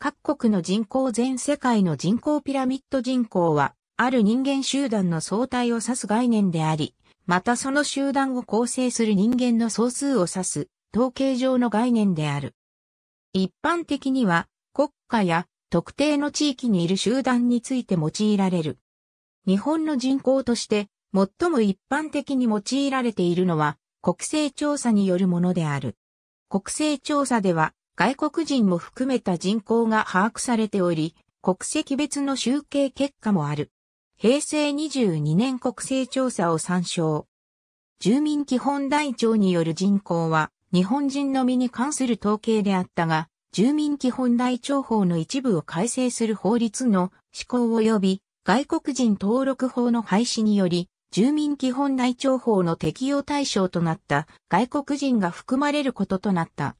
各国の人口全世界の人口ピラミッド人口は、ある人間集団の総体を指す概念であり、またその集団を構成する人間の総数を指す、統計上の概念である。一般的には、国家や特定の地域にいる集団について用いられる。日本の人口として、最も一般的に用いられているのは、国勢調査によるものである。国勢調査では、外国人も含めた人口が把握されており、国籍別の集計結果もある。平成22年国勢調査を参照。住民基本台帳による人口は、日本人のみに関する統計であったが、住民基本台帳法の一部を改正する法律の施行及び、外国人登録法の廃止により、住民基本台帳法の適用対象となった外国人が含まれることとなった。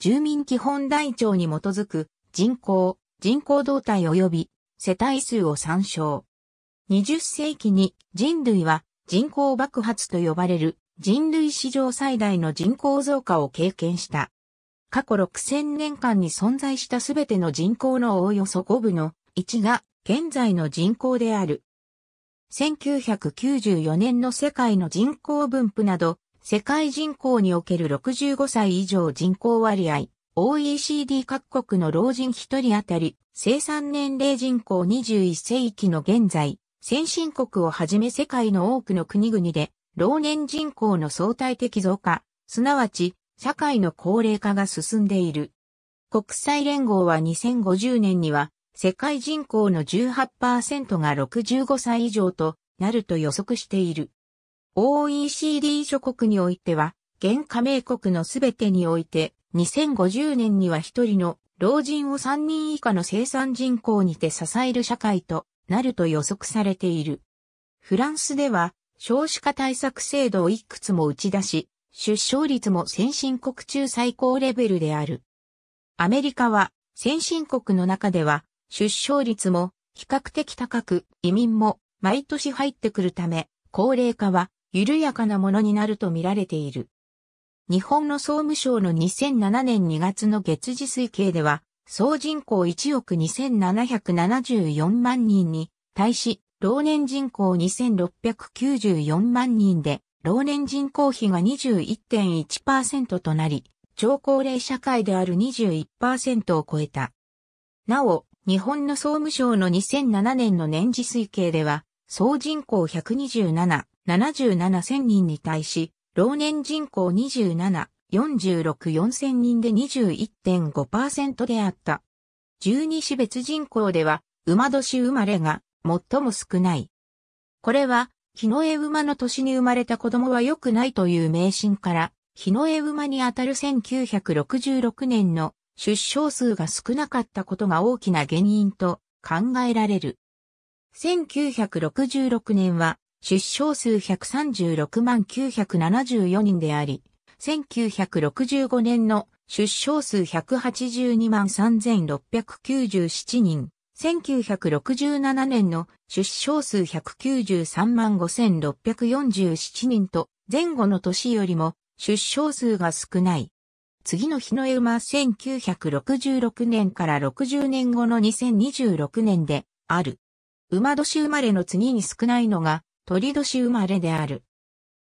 住民基本台帳に基づく人口、人口動態及び世帯数を参照。20世紀に人類は人口爆発と呼ばれる人類史上最大の人口増加を経験した。過去6000年間に存在したすべての人口のおおよそ5分の1が現在の人口である。1994年の世界の人口分布など世界人口における65歳以上人口割合、OECD 各国の老人1人当たり、生産年齢人口21世紀の現在、先進国をはじめ世界の多くの国々で、老年人口の相対的増加、すなわち、社会の高齢化が進んでいる。国際連合は2050年には、世界人口の18%が65歳以上となると予測している。OECD 諸国においては、現加盟国のすべてにおいて、2050年には一人の老人を3人以下の生産人口にて支える社会となると予測されている。フランスでは少子化対策制度をいくつも打ち出し、出生率も先進国中最高レベルである。アメリカは先進国の中では出生率も比較的高く移民も毎年入ってくるため高齢化は緩やかなものになると見られている。日本の総務省の2007年2月の月次推計では、総人口1億2774万人に対し、老年人口2694万人で、老年人口比が21.1%となり、超高齢社会である21%を超えた。なお、日本の総務省の2007年の年次推計では、総人口127、77,000人に対し、老年人口27、46,4000人で21.5%であった。十二市別人口では、馬年生まれが最も少ない。これは、日の絵馬の年に生まれた子供は良くないという迷信から、日の絵馬にあたる1966年の出生数が少なかったことが大きな原因と考えられる。1966年は出生数136万974人であり、1965年の出生数182万3697人、1967年の出生数193万5647人と前後の年よりも出生数が少ない。次の日の絵馬1966年から60年後の2026年である。馬年生まれの次に少ないのが鳥年生まれである。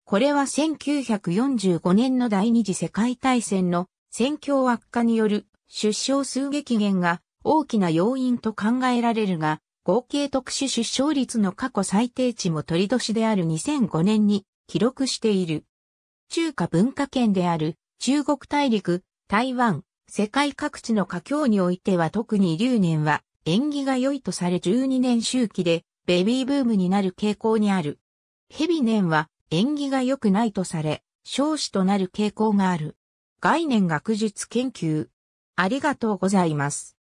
これは1945年の第二次世界大戦の戦況悪化による出生数激減が大きな要因と考えられるが、合計特殊出生率の過去最低値も鳥年である2005年に記録している。中華文化圏である中国大陸、台湾、世界各地の華僑においては特に留年は縁起が良いとされ12年周期でベビーブームになる傾向にある。ヘビ年は縁起が良くないとされ、少子となる傾向がある。概念学術研究。ありがとうございます。